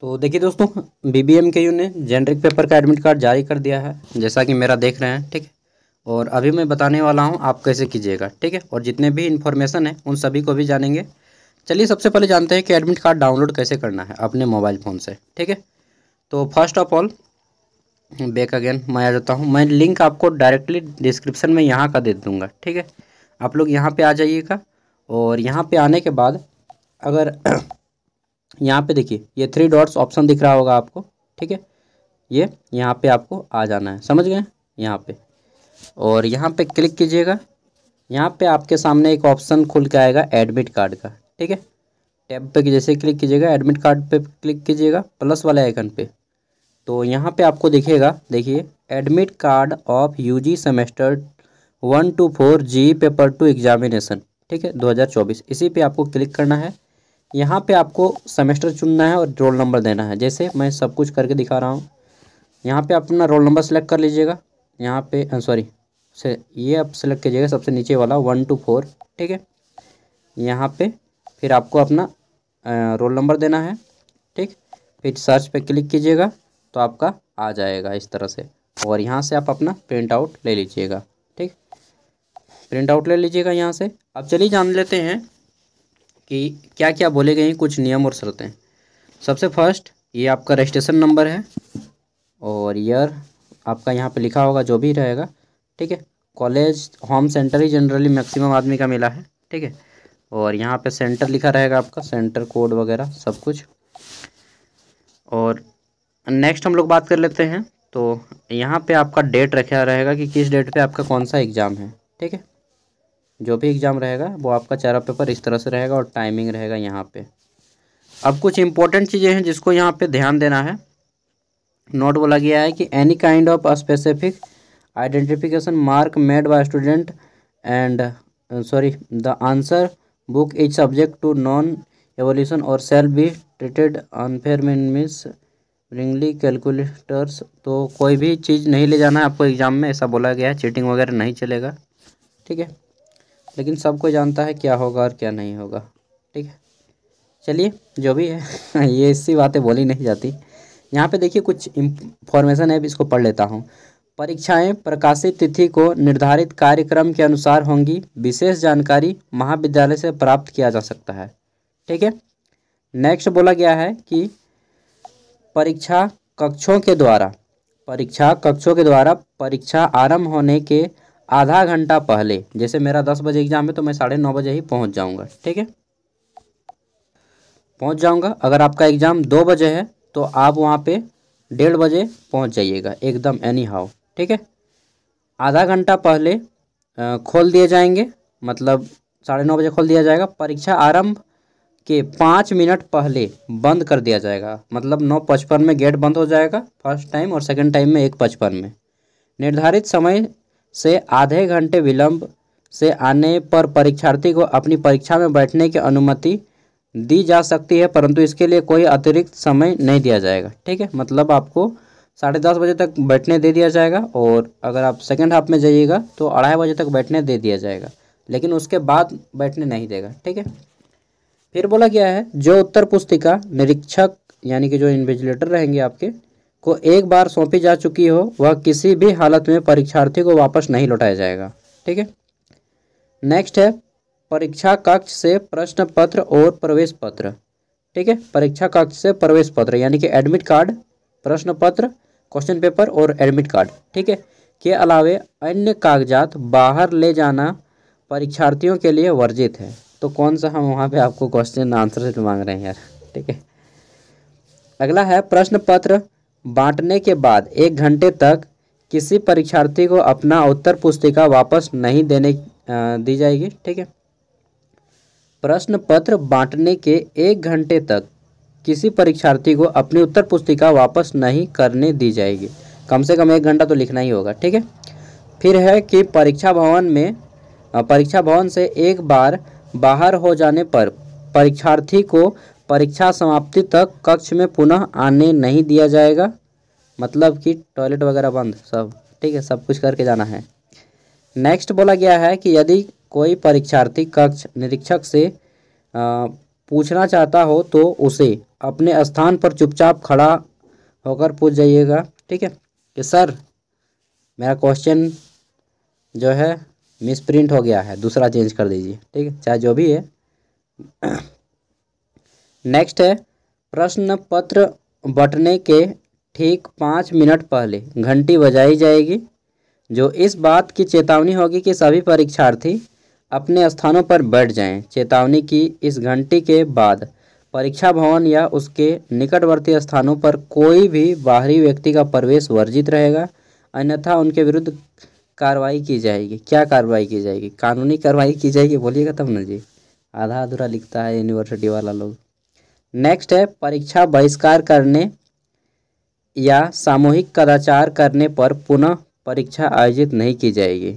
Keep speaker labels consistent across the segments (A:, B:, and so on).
A: तो देखिए दोस्तों B B M K U ने जेनरिक पेपर का एडमिट कार्ड जारी कर दिया है जैसा कि मेरा देख रहे हैं ठीक है और अभी मैं बताने वाला हूँ आप कैसे कीजिएगा ठीक है और जितने भी इन्फॉर्मेशन है उन सभी को भी जानेंगे चलिए सबसे पहले जानते हैं कि एडमिट कार्ड डाउनलोड कैसे करना है अपने मोबाइल फ़ोन से ठीक है तो first of all back again मैं आ जाता हूँ मैं लिंक आपको डायरेक्टली डिस्क्रिप्शन में यहाँ का दे दूँगा ठीक है आप लोग यहाँ पर आ जाइएगा और यहाँ पर आने के बाद अगर यहाँ पे देखिए ये थ्री डॉट्स ऑप्शन दिख रहा होगा आपको ठीक है ये यहाँ पे आपको आ जाना है समझ गए यहाँ पे और यहाँ पे क्लिक कीजिएगा यहाँ पे आपके सामने एक ऑप्शन खुल के आएगा एडमिट कार्ड का ठीक है टैब पे जैसे क्लिक कीजिएगा एडमिट कार्ड पे क्लिक कीजिएगा प्लस वाले आइकन पे तो यहाँ पे आपको दिखेगा देखिए admit card of U semester one two four G paper two examination ठीक है दो इसी पर आपको क्लिक करना है यहाँ पे आपको सेमेस्टर चुनना है और रोल नंबर देना है जैसे मैं सब कुछ करके दिखा रहा हूँ यहाँ पे अपना रोल नंबर सेलेक्ट कर लीजिएगा यहाँ पे सॉरी से ये आप सेलेक्ट कीजिएगा सबसे नीचे वाला वन टू फोर ठीक है यहाँ पे फिर आपको अपना रोल नंबर देना है ठीक फिर सर्च पे क्लिक कीजिएगा तो आपका आ जाएगा इस तरह से और यहाँ से आप अपना प्रिंट आउट ले लीजिएगा ठीक प्रिंट आउट ले लीजिएगा यहाँ से अब चलिए जान लेते हैं कि क्या क्या बोले गए हैं कुछ नियम और शर्तें सबसे फर्स्ट ये आपका रजिस्ट्रेशन नंबर है और ईयर आपका यहाँ पे लिखा होगा जो भी रहेगा ठीक है कॉलेज होम सेंटर ही जनरली मैक्सिमम आदमी का मिला है ठीक है और यहाँ पे सेंटर लिखा रहेगा आपका सेंटर कोड वगैरह सब कुछ और नेक्स्ट हम लोग बात कर लेते हैं तो यहाँ पे आपका डेट रखा रहेगा कि किस डेट पे आपका कौन सा एग्ज़ाम है ठीक है जो भी एग्ज़ाम रहेगा वो आपका चारा पेपर इस तरह से रहेगा और टाइमिंग रहेगा यहाँ पे अब कुछ इंपॉर्टेंट चीज़ें हैं जिसको यहाँ पे ध्यान देना है नोट बोला गया है कि any kind of specific identification mark made by student and sorry the answer book is subject to non evaluation or shall be treated unfair mean मिस रिंगली कैलकुलेटर्स तो कोई भी चीज़ नहीं ले जाना है आपको एग्ज़ाम में ऐसा बोला गया है चीटिंग वगैरह नहीं चलेगा ठीक है लेकिन सबको जानता है क्या होगा और क्या नहीं होगा ठीक है चलिए जो भी है ये ऐसी बातें बोली नहीं जाती यहाँ पे देखिए कुछ इंफॉर्मेशन है इसको पढ़ लेता हूँ परीक्षाएं प्रकाशित तिथि को निर्धारित कार्यक्रम के अनुसार होंगी विशेष जानकारी महाविद्यालय से प्राप्त किया जा सकता है ठीक है नेक्स्ट बोला गया है कि परीक्षा कक्षों के द्वारा परीक्षा कक्षों के द्वारा परीक्षा आरंभ होने के आधा घंटा पहले जैसे मेरा दस बजे एग्ज़ाम है तो मैं साढ़े नौ बजे ही पहुंच जाऊंगा ठीक है पहुंच जाऊंगा अगर आपका एग्ज़ाम दो बजे है तो आप वहां पे डेढ़ बजे पहुंच जाइएगा एकदम एनी हाउ ठीक है आधा घंटा पहले खोल दिए जाएंगे मतलब साढ़े नौ बजे खोल दिया जाएगा परीक्षा आरंभ के पाँच मिनट पहले बंद कर दिया जाएगा मतलब नौ पचपन में गेट बंद हो जाएगा फर्स्ट टाइम और सेकंड टाइम में एक पचपन में निर्धारित समय से आधे घंटे विलंब से आने पर परीक्षार्थी को अपनी परीक्षा में बैठने की अनुमति दी जा सकती है परंतु इसके लिए कोई अतिरिक्त समय नहीं दिया जाएगा ठीक है मतलब आपको साढ़े दस बजे तक बैठने दे दिया जाएगा और अगर आप सेकेंड हाफ में जाइएगा तो अढ़ाई बजे तक बैठने दे दिया जाएगा लेकिन उसके बाद बैठने नहीं देगा ठीक है फिर बोला गया है जो उत्तर पुस्तिका निरीक्षक यानी कि जो इन्विजिलेटर रहेंगे आपके को एक बार सौंपी जा चुकी हो वह किसी भी हालत में परीक्षार्थी को वापस नहीं लौटाया जाएगा ठीक है नेक्स्ट है परीक्षा कक्ष से प्रश्न पत्र और प्रवेश पत्र ठीक है परीक्षा कक्ष से प्रवेश पत्र यानी कि एडमिट कार्ड प्रश्न पत्र क्वेश्चन पेपर और एडमिट कार्ड ठीक है के अलावे अन्य कागजात बाहर ले जाना परीक्षार्थियों के लिए वर्जित है तो कौन सा हम वहाँ पे आपको क्वेश्चन आंसर से मांग रहे हैं यार ठीक है अगला है प्रश्न पत्र बांटने के बाद एक घंटे तक किसी परीक्षार्थी को अपना उत्तर पुस्तिका वापस नहीं देने दी जाएगी ठीक है प्रश्न पत्र बांटने के एक घंटे तक किसी परीक्षार्थी को अपनी उत्तर पुस्तिका वापस नहीं करने दी जाएगी कम से कम एक घंटा तो लिखना ही होगा ठीक है फिर है कि परीक्षा भवन में परीक्षा भवन से एक बार बाहर हो जाने पर परीक्षार्थी को परीक्षा समाप्ति तक कक्ष में पुनः आने नहीं दिया जाएगा मतलब कि टॉयलेट वगैरह बंद सब ठीक है सब कुछ करके जाना है नेक्स्ट बोला गया है कि यदि कोई परीक्षार्थी कक्ष निरीक्षक से आ, पूछना चाहता हो तो उसे अपने स्थान पर चुपचाप खड़ा होकर पूछ जाइएगा ठीक है कि सर मेरा क्वेश्चन जो है मिस प्रिंट हो गया है दूसरा चेंज कर दीजिए ठीक है चाहे जो भी है नेक्स्ट है प्रश्न पत्र बटने के ठीक पाँच मिनट पहले घंटी बजाई जाएगी जो इस बात की चेतावनी होगी कि सभी परीक्षार्थी अपने स्थानों पर बैठ जाएं। चेतावनी की इस घंटी के बाद परीक्षा भवन या उसके निकटवर्ती स्थानों पर कोई भी बाहरी व्यक्ति का प्रवेश वर्जित रहेगा अन्यथा उनके विरुद्ध कार्रवाई की जाएगी क्या कार्रवाई की जाएगी कानूनी कार्रवाई की जाएगी बोलिएगा तब न जी आधा अधूरा लिखता है यूनिवर्सिटी वाला लोग नेक्स्ट है परीक्षा बहिष्कार करने या सामूहिक कदाचार करने पर पुनः परीक्षा आयोजित नहीं की जाएगी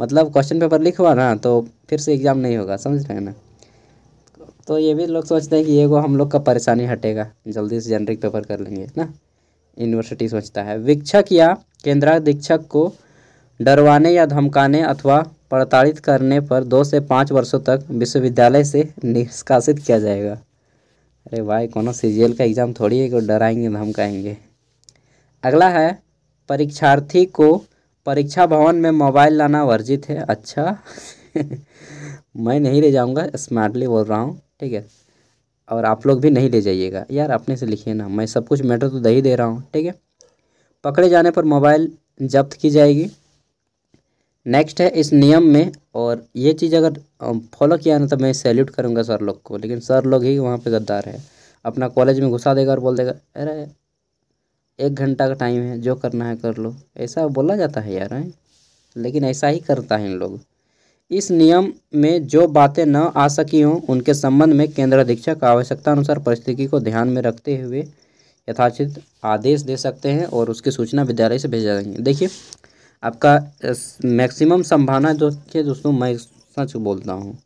A: मतलब क्वेश्चन पेपर लिखवा ना तो फिर से एग्ज़ाम नहीं होगा समझ रहे हैं ना तो ये भी लोग सोचते हैं कि ये वो हम लोग का परेशानी हटेगा जल्दी से जेनरिक पेपर कर लेंगे ना यूनिवर्सिटी सोचता है विक्षक या केंद्राधीक्षक को डरवाने या धमकाने अथवा प्रताड़ित करने पर दो से पाँच वर्षों तक विश्वविद्यालय से निष्कासित किया जाएगा अरे भाई कोनो एल का एग्ज़ाम थोड़ी है कि डराएंगे धमकाएंगे अगला है परीक्षार्थी को परीक्षा भवन में मोबाइल लाना वर्जित है अच्छा मैं नहीं ले जाऊंगा स्मार्टली बोल रहा हूँ ठीक है और आप लोग भी नहीं ले जाइएगा यार अपने से लिखिए ना मैं सब कुछ मैटर तो दही दे रहा हूँ ठीक है पकड़े जाने पर मोबाइल जब्त की जाएगी नेक्स्ट है इस नियम में और ये चीज़ अगर फॉलो किया ना तो मैं सैल्यूट करूँगा सर लोग को लेकिन सर लोग ही वहाँ पे गद्दार है अपना कॉलेज में घुसा देगा और बोल देगा अरे एक घंटा का टाइम है जो करना है कर लो ऐसा बोला जाता है यार है? लेकिन ऐसा ही करता है इन लोग इस नियम में जो बातें न आ सकी हों उनके संबंध में केंद्र अधीक्षक आवश्यकता अनुसार परिस्थिति को ध्यान में रखते हुए यथाचित आदेश दे सकते हैं और उसकी सूचना विद्यालय से भेजा देंगे देखिए आपका मैक्सिमम संभावना जो है दोस्तों मैं सच बोलता हूँ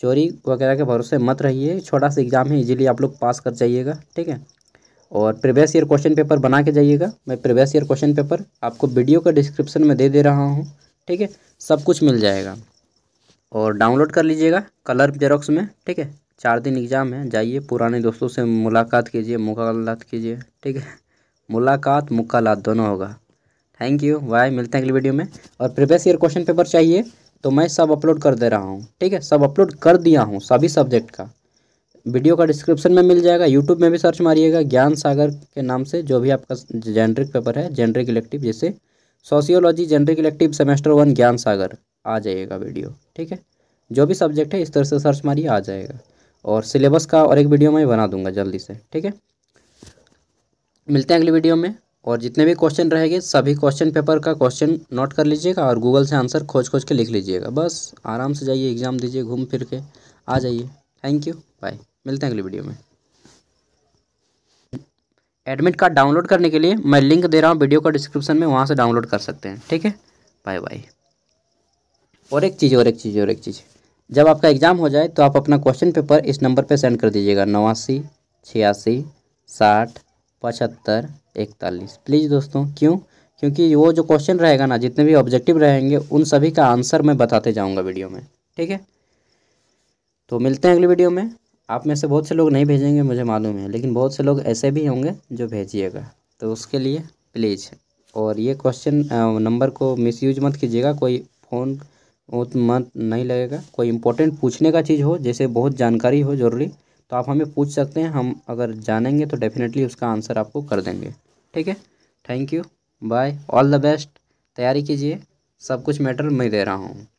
A: चोरी वगैरह के भरोसे मत रहिए छोटा सा एग्ज़ाम है इजीली आप लोग पास कर जाइएगा ठीक है और प्रीवियस ईयर क्वेश्चन पेपर बना के जाइएगा मैं प्रीवियस ईयर क्वेश्चन पेपर आपको वीडियो का डिस्क्रिप्शन में दे दे रहा हूँ ठीक है सब कुछ मिल जाएगा और डाउनलोड कर लीजिएगा कलर जेरोक्स में ठीक है चार दिन एग्ज़ाम है जाइए पुराने दोस्तों से मुलाकात कीजिए मुकालत कीजिए ठीक है मुलाकात मुकालत दोनों होगा थैंक यू बाय मिलते हैं अगली वीडियो में और प्रीवियस ईयर क्वेश्चन पेपर चाहिए तो मैं सब अपलोड कर दे रहा हूँ ठीक है सब अपलोड कर दिया हूँ सभी सब्जेक्ट का वीडियो का डिस्क्रिप्शन में मिल जाएगा यूट्यूब में भी सर्च मारिएगा ज्ञान सागर के नाम से जो भी आपका जेनरिक पेपर है जेनरिक इलेक्टिव जैसे sociology generic elective semester one Gyan Sagar आ जाइएगा वीडियो ठीक है जो भी सब्जेक्ट है इस तरह से सर्च मारिए आ जाएगा और सिलेबस का और एक वीडियो मैं बना दूंगा जल्दी से ठीक है मिलते हैं अगली वीडियो में और जितने भी क्वेश्चन रहेंगे सभी क्वेश्चन पेपर का क्वेश्चन नोट कर लीजिएगा और गूगल से आंसर खोज खोज के लिख लीजिएगा बस आराम से जाइए एग्ज़ाम दीजिए घूम फिर के आ जाइए थैंक यू बाय मिलते हैं अगली वीडियो में एडमिट कार्ड डाउनलोड करने के लिए मैं लिंक दे रहा हूँ वीडियो का डिस्क्रिप्शन में वहाँ से डाउनलोड कर सकते हैं ठीक है बाय बाय और एक चीज़ और एक चीज़ और एक चीज़ जब आपका एग्ज़ाम हो जाए तो आप अपना क्वेश्चन पेपर इस नंबर पर सेंड कर दीजिएगा नवासी छियासी साठ पचहत्तर इकतालीस प्लीज़ दोस्तों क्यों क्योंकि वो जो क्वेश्चन रहेगा ना जितने भी ऑब्जेक्टिव रहेंगे उन सभी का आंसर मैं बताते जाऊँगा वीडियो में ठीक है तो मिलते हैं अगली वीडियो में आप में से बहुत से लोग नहीं भेजेंगे मुझे मालूम है लेकिन बहुत से लोग ऐसे भी होंगे जो भेजिएगा तो उसके लिए प्लीज़ और ये क्वेश्चन नंबर को मिसयूज मत कीजिएगा कोई फ़ोन मत नहीं लगेगा कोई इंपॉर्टेंट पूछने का चीज़ हो जैसे बहुत जानकारी हो ज़रूरी तो आप हमें पूछ सकते हैं हम अगर जानेंगे तो डेफिनेटली उसका आंसर आपको कर देंगे ठीक है thank you bye all the best तैयारी कीजिए सब कुछ मैटर मैं दे रहा हूँ